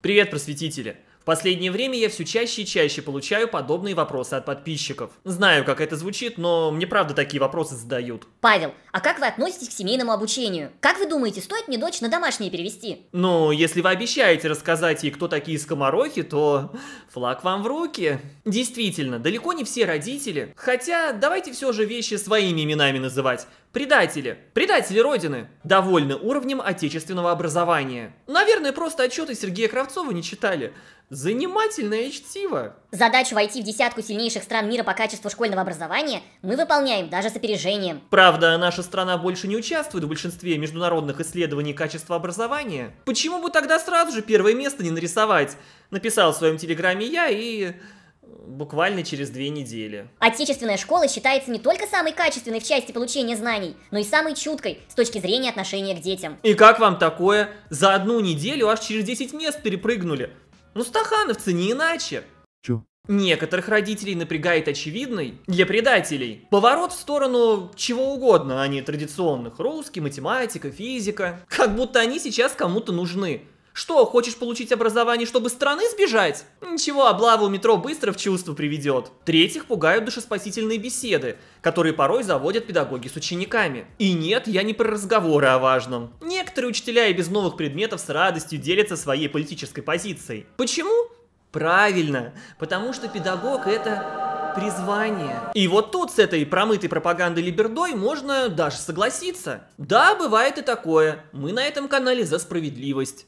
Привет, просветители! В последнее время я все чаще и чаще получаю подобные вопросы от подписчиков. Знаю, как это звучит, но мне правда такие вопросы задают. Павел, а как вы относитесь к семейному обучению? Как вы думаете, стоит мне дочь на домашнее перевести? Ну, если вы обещаете рассказать ей, кто такие скоморохи, то флаг вам в руки. Действительно, далеко не все родители. Хотя, давайте все же вещи своими именами называть. Предатели. Предатели Родины. Довольны уровнем отечественного образования. Наверное, просто отчеты Сергея Кравцова не читали. Занимательное чтиво! Задачу войти в десятку сильнейших стран мира по качеству школьного образования мы выполняем даже с опережением. Правда, наша страна больше не участвует в большинстве международных исследований качества образования. Почему бы тогда сразу же первое место не нарисовать? Написал в своем телеграме я и э, буквально через две недели. Отечественная школа считается не только самой качественной в части получения знаний, но и самой чуткой с точки зрения отношения к детям. И как вам такое? За одну неделю аж через 10 мест перепрыгнули. Ну, стахановцы не иначе. Чё? Некоторых родителей напрягает очевидный для предателей поворот в сторону чего угодно, а не традиционных русский, математика, физика. Как будто они сейчас кому-то нужны. Что, хочешь получить образование, чтобы страны сбежать? Ничего, облава у метро быстро в чувство приведет. Третьих пугают душеспасительные беседы, которые порой заводят педагоги с учениками. И нет, я не про разговоры о важном. Некоторые учителя и без новых предметов с радостью делятся своей политической позицией. Почему? Правильно, потому что педагог это призвание. И вот тут с этой промытой пропагандой либердой можно даже согласиться. Да, бывает и такое. Мы на этом канале за справедливость.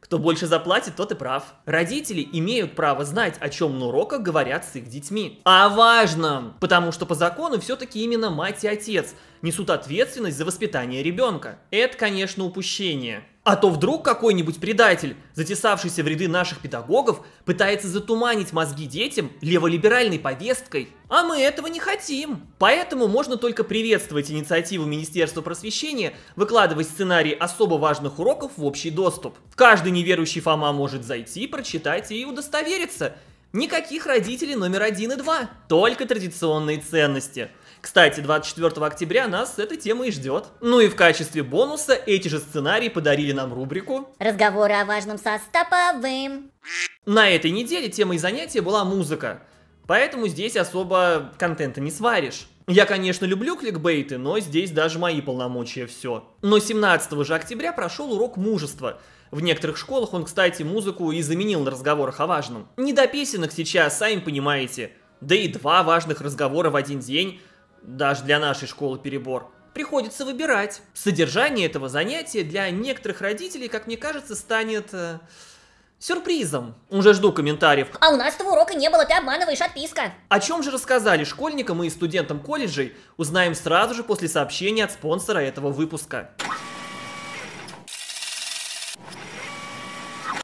Кто больше заплатит, тот и прав. Родители имеют право знать, о чем на уроках говорят с их детьми. А о важном! Потому что по закону все-таки именно мать и отец несут ответственность за воспитание ребенка. Это, конечно, упущение. А то вдруг какой-нибудь предатель, затесавшийся в ряды наших педагогов, пытается затуманить мозги детям леволиберальной повесткой. А мы этого не хотим. Поэтому можно только приветствовать инициативу Министерства просвещения выкладывать сценарии особо важных уроков в общий доступ. Каждый неверующий Фома может зайти, прочитать и удостовериться. Никаких родителей номер один и два, только традиционные ценности – кстати, 24 октября нас эта тема и ждет. Ну и в качестве бонуса эти же сценарии подарили нам рубрику «Разговоры о важном со Стоповым». На этой неделе темой занятия была музыка, поэтому здесь особо контента не сваришь. Я, конечно, люблю кликбейты, но здесь даже мои полномочия все. Но 17 же октября прошел урок мужества. В некоторых школах он, кстати, музыку и заменил на разговорах о важном. Не до песенок сейчас, сами понимаете. Да и два важных разговора в один день даже для нашей школы перебор. Приходится выбирать. Содержание этого занятия для некоторых родителей, как мне кажется, станет... Э, сюрпризом. Уже жду комментариев. А у нас этого урока не было, ты обманываешь отписка. О чем же рассказали школьникам и студентам колледжей, узнаем сразу же после сообщения от спонсора этого выпуска.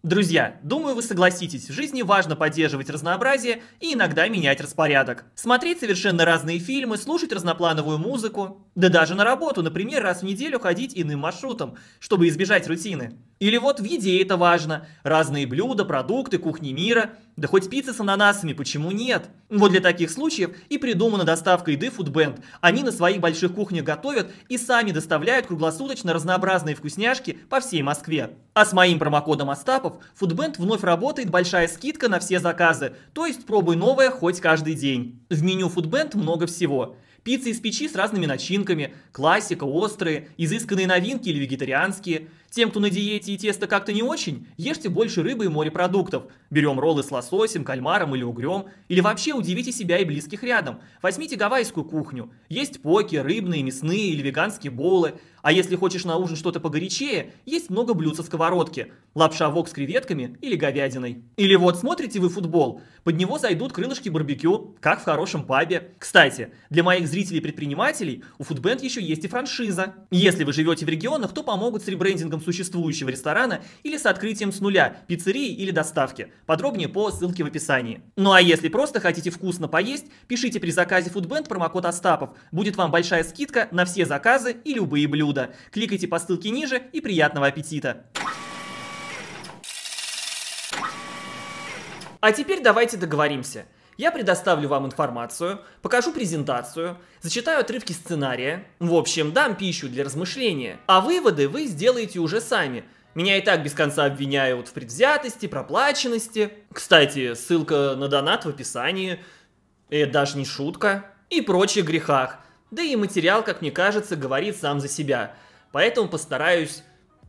Друзья, думаю, вы согласитесь, в жизни важно поддерживать разнообразие и иногда менять распорядок. Смотреть совершенно разные фильмы, слушать разноплановую музыку, да даже на работу, например, раз в неделю ходить иным маршрутом, чтобы избежать рутины. Или вот в еде это важно. Разные блюда, продукты, кухни мира. Да хоть пиццы с ананасами, почему нет? Вот для таких случаев и придумана доставка еды Foodband. Они на своих больших кухнях готовят и сами доставляют круглосуточно разнообразные вкусняшки по всей Москве. А с моим промокодом Остапов Foodband вновь работает большая скидка на все заказы, то есть пробуй новое хоть каждый день. В меню Foodband много всего. Пиццы из печи с разными начинками, классика, острые, изысканные новинки или вегетарианские – тем, кто на диете и тесто как-то не очень, ешьте больше рыбы и морепродуктов. Берем роллы с лососем, кальмаром или угрем. Или вообще удивите себя и близких рядом. Возьмите гавайскую кухню. Есть поки, рыбные, мясные или веганские боулы. А если хочешь на ужин что-то погорячее, есть много блюд со сковородки. Лапша вок с креветками или говядиной. Или вот смотрите вы футбол, под него зайдут крылышки барбекю, как в хорошем пабе. Кстати, для моих зрителей-предпринимателей у Foodband еще есть и франшиза. Если вы живете в регионах, то помогут с ребрендингом брендом существующего ресторана или с открытием с нуля, пиццерии или доставки. Подробнее по ссылке в описании. Ну а если просто хотите вкусно поесть, пишите при заказе Foodband промокод Остапов. Будет вам большая скидка на все заказы и любые блюда. Кликайте по ссылке ниже и приятного аппетита! А теперь давайте договоримся. Я предоставлю вам информацию, покажу презентацию, зачитаю отрывки сценария, в общем, дам пищу для размышления, а выводы вы сделаете уже сами. Меня и так без конца обвиняют в предвзятости, проплаченности. Кстати, ссылка на донат в описании, это даже не шутка, и прочих грехах. Да и материал, как мне кажется, говорит сам за себя. Поэтому постараюсь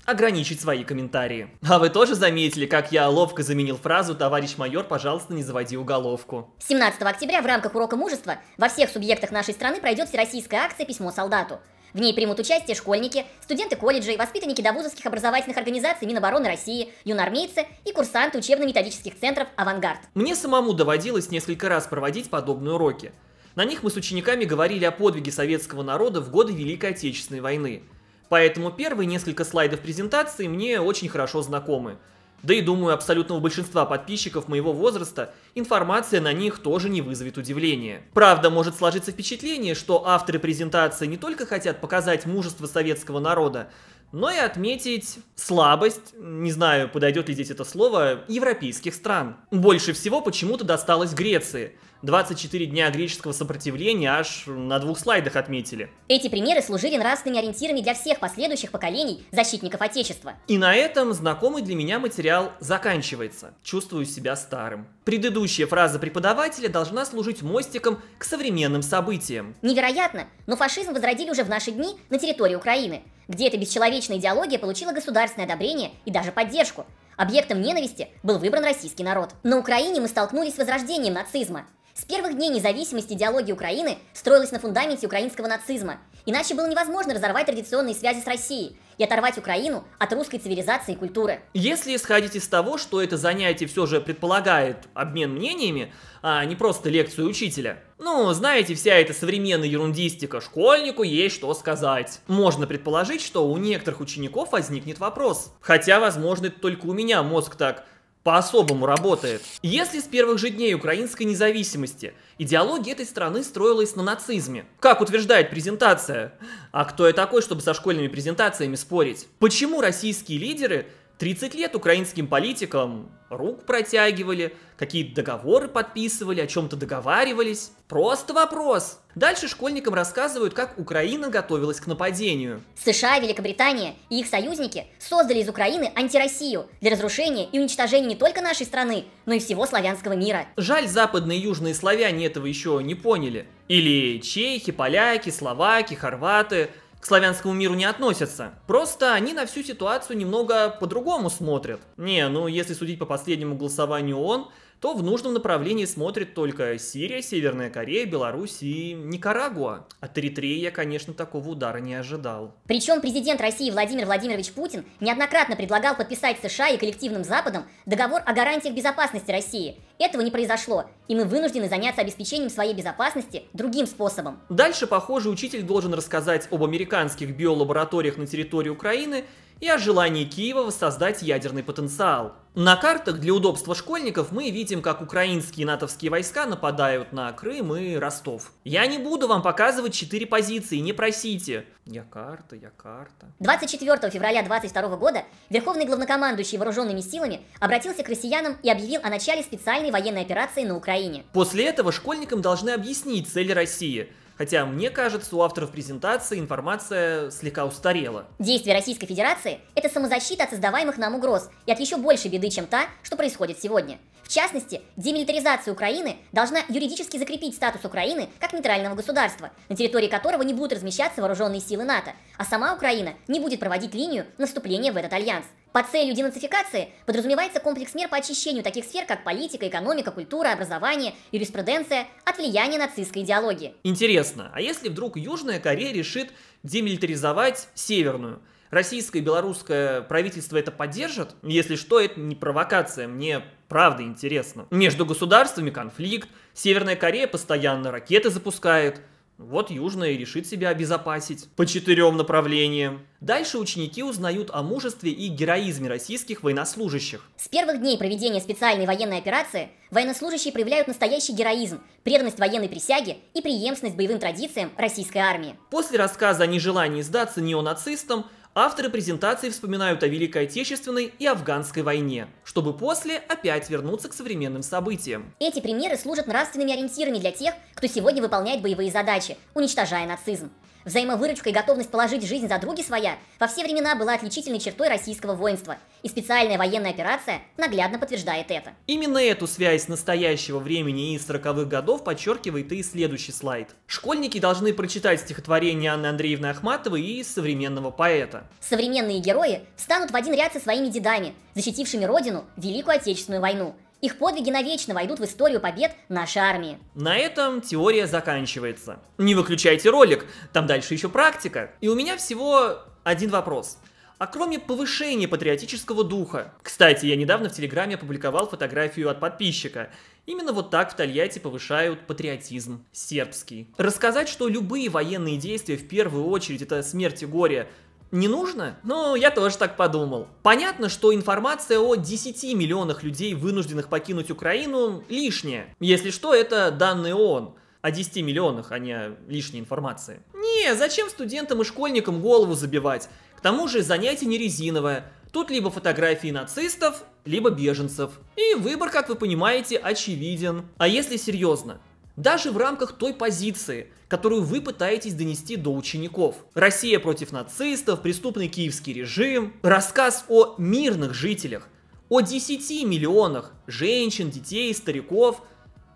ограничить свои комментарии. А вы тоже заметили, как я ловко заменил фразу «Товарищ майор, пожалуйста, не заводи уголовку». 17 октября в рамках урока мужества во всех субъектах нашей страны пройдет всероссийская акция «Письмо солдату». В ней примут участие школьники, студенты колледжей, воспитанники довузовских образовательных организаций Минобороны России, юнармейцы и курсанты учебно-методических центров «Авангард». Мне самому доводилось несколько раз проводить подобные уроки. На них мы с учениками говорили о подвиге советского народа в годы Великой Отечественной войны – Поэтому первые несколько слайдов презентации мне очень хорошо знакомы. Да и думаю, абсолютно у большинства подписчиков моего возраста информация на них тоже не вызовет удивления. Правда, может сложиться впечатление, что авторы презентации не только хотят показать мужество советского народа, но и отметить слабость, не знаю, подойдет ли здесь это слово, европейских стран. Больше всего почему-то досталось Греции. 24 дня греческого сопротивления аж на двух слайдах отметили. Эти примеры служили нравственными ориентирами для всех последующих поколений защитников Отечества. И на этом знакомый для меня материал заканчивается. Чувствую себя старым. Предыдущая фраза преподавателя должна служить мостиком к современным событиям. Невероятно, но фашизм возродили уже в наши дни на территории Украины где эта бесчеловечная идеология получила государственное одобрение и даже поддержку. Объектом ненависти был выбран российский народ. На Украине мы столкнулись с возрождением нацизма, с первых дней независимости идеология Украины строилась на фундаменте украинского нацизма. Иначе было невозможно разорвать традиционные связи с Россией и оторвать Украину от русской цивилизации и культуры. Если исходить из того, что это занятие все же предполагает обмен мнениями, а не просто лекцию учителя, ну, знаете, вся эта современная ерундистика, школьнику есть что сказать. Можно предположить, что у некоторых учеников возникнет вопрос. Хотя, возможно, это только у меня мозг так по-особому работает. Если с первых же дней украинской независимости идеология этой страны строилась на нацизме, как утверждает презентация, а кто я такой, чтобы со школьными презентациями спорить? Почему российские лидеры 30 лет украинским политикам рук протягивали, какие-то договоры подписывали, о чем-то договаривались. Просто вопрос. Дальше школьникам рассказывают, как Украина готовилась к нападению. США, Великобритания и их союзники создали из Украины антироссию для разрушения и уничтожения не только нашей страны, но и всего славянского мира. Жаль, западные и южные славяне этого еще не поняли. Или чехи, поляки, словаки, хорваты – к славянскому миру не относятся. Просто они на всю ситуацию немного по-другому смотрят. Не, ну если судить по последнему голосованию ООН, то в нужном направлении смотрит только Сирия, Северная Корея, Беларусь и Никарагуа. От а Эритреи я, конечно, такого удара не ожидал. Причем президент России Владимир Владимирович Путин неоднократно предлагал подписать США и коллективным Западом договор о гарантиях безопасности России – этого не произошло, и мы вынуждены заняться обеспечением своей безопасности другим способом. Дальше, похоже, учитель должен рассказать об американских биолабораториях на территории Украины и о желании Киева воссоздать ядерный потенциал. На картах для удобства школьников мы видим, как украинские и натовские войска нападают на Крым и Ростов. Я не буду вам показывать четыре позиции, не просите. Якарта, Якарта. 24 февраля 22 года верховный главнокомандующий вооруженными силами обратился к россиянам и объявил о начале специальной военной операции на Украине. После этого школьникам должны объяснить цели России – Хотя, мне кажется, у авторов презентации информация слегка устарела. Действия Российской Федерации – это самозащита от создаваемых нам угроз и от еще большей беды, чем та, что происходит сегодня. В частности, демилитаризация Украины должна юридически закрепить статус Украины как нейтрального государства, на территории которого не будут размещаться вооруженные силы НАТО, а сама Украина не будет проводить линию наступления в этот альянс. По целью денацификации подразумевается комплекс мер по очищению таких сфер, как политика, экономика, культура, образование, юриспруденция от влияния нацистской идеологии. Интересно, а если вдруг Южная Корея решит демилитаризовать Северную? Российское и белорусское правительство это поддержат? Если что, это не провокация, мне правда интересно. Между государствами конфликт, Северная Корея постоянно ракеты запускает, вот Южная и решит себя обезопасить по четырем направлениям. Дальше ученики узнают о мужестве и героизме российских военнослужащих. С первых дней проведения специальной военной операции военнослужащие проявляют настоящий героизм, преданность военной присяге и преемственность боевым традициям российской армии. После рассказа о нежелании сдаться неонацистам, Авторы презентации вспоминают о Великой Отечественной и Афганской войне, чтобы после опять вернуться к современным событиям. Эти примеры служат нравственными ориентирами для тех, кто сегодня выполняет боевые задачи, уничтожая нацизм. Взаимовыручка и готовность положить жизнь за други своя во все времена была отличительной чертой российского воинства, и специальная военная операция наглядно подтверждает это. Именно эту связь настоящего времени и 40-х годов подчеркивает и следующий слайд. Школьники должны прочитать стихотворение Анны Андреевны Ахматовой и современного поэта. Современные герои встанут в один ряд со своими дедами, защитившими родину в Великую Отечественную войну – их подвиги навечно войдут в историю побед нашей армии. На этом теория заканчивается. Не выключайте ролик, там дальше еще практика. И у меня всего один вопрос. А кроме повышения патриотического духа. Кстати, я недавно в Телеграме опубликовал фотографию от подписчика. Именно вот так в Тольятти повышают патриотизм сербский. Рассказать, что любые военные действия в первую очередь это смерть и горе – не нужно? Ну, я тоже так подумал. Понятно, что информация о 10 миллионах людей, вынужденных покинуть Украину, лишняя. Если что, это данные ООН. О 10 миллионах, а не о лишней информации. Не, зачем студентам и школьникам голову забивать? К тому же занятие не резиновое. Тут либо фотографии нацистов, либо беженцев. И выбор, как вы понимаете, очевиден. А если серьезно? Даже в рамках той позиции, которую вы пытаетесь донести до учеников. Россия против нацистов, преступный киевский режим, рассказ о мирных жителях, о 10 миллионах женщин, детей, стариков,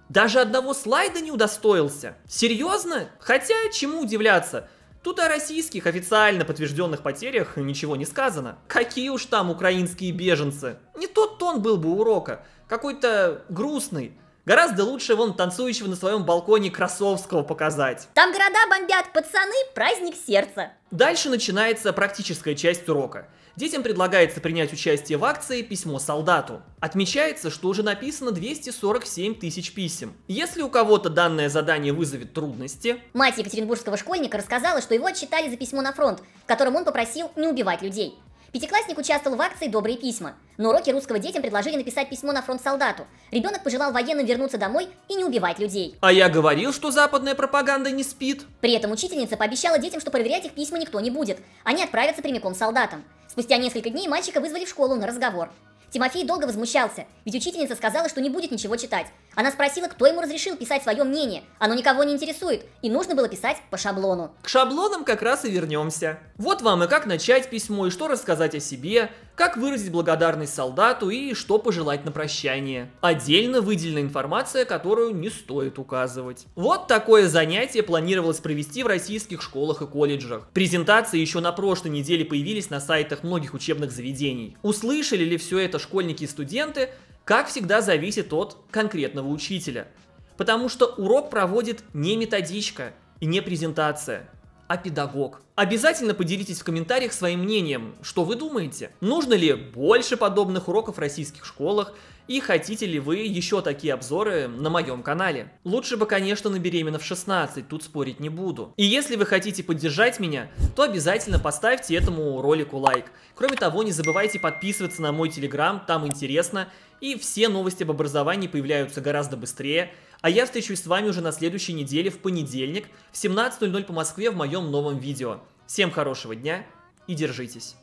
даже одного слайда не удостоился. Серьезно? Хотя, чему удивляться? Тут о российских официально подтвержденных потерях ничего не сказано. Какие уж там украинские беженцы. Не тот тон был бы урока, какой-то грустный. Гораздо лучше вон танцующего на своем балконе Красовского показать. Там города бомбят, пацаны, праздник сердца. Дальше начинается практическая часть урока. Детям предлагается принять участие в акции «Письмо солдату». Отмечается, что уже написано 247 тысяч писем. Если у кого-то данное задание вызовет трудности... Мать екатеринбургского школьника рассказала, что его отчитали за письмо на фронт, в котором он попросил не убивать людей. Пятиклассник участвовал в акции «Добрые письма». На уроке русского детям предложили написать письмо на фронт солдату. Ребенок пожелал военным вернуться домой и не убивать людей. А я говорил, что западная пропаганда не спит. При этом учительница пообещала детям, что проверять их письма никто не будет. Они отправятся прямиком солдатам. Спустя несколько дней мальчика вызвали в школу на разговор. Тимофей долго возмущался, ведь учительница сказала, что не будет ничего читать. Она спросила, кто ему разрешил писать свое мнение. Оно никого не интересует, и нужно было писать по шаблону. К шаблонам как раз и вернемся. Вот вам и как начать письмо, и что рассказать о себе, как выразить благодарность солдату и что пожелать на прощание. Отдельно выделена информация, которую не стоит указывать. Вот такое занятие планировалось провести в российских школах и колледжах. Презентации еще на прошлой неделе появились на сайтах многих учебных заведений. Услышали ли все это школьники и студенты, как всегда, зависит от конкретного учителя. Потому что урок проводит не методичка и не презентация, а педагог. Обязательно поделитесь в комментариях своим мнением, что вы думаете. Нужно ли больше подобных уроков в российских школах, и хотите ли вы еще такие обзоры на моем канале. Лучше бы, конечно, на беременна в 16, тут спорить не буду. И если вы хотите поддержать меня, то обязательно поставьте этому ролику лайк. Кроме того, не забывайте подписываться на мой телеграм, там интересно, и все новости об образовании появляются гораздо быстрее. А я встречусь с вами уже на следующей неделе в понедельник в 17.00 по Москве в моем новом видео. Всем хорошего дня и держитесь!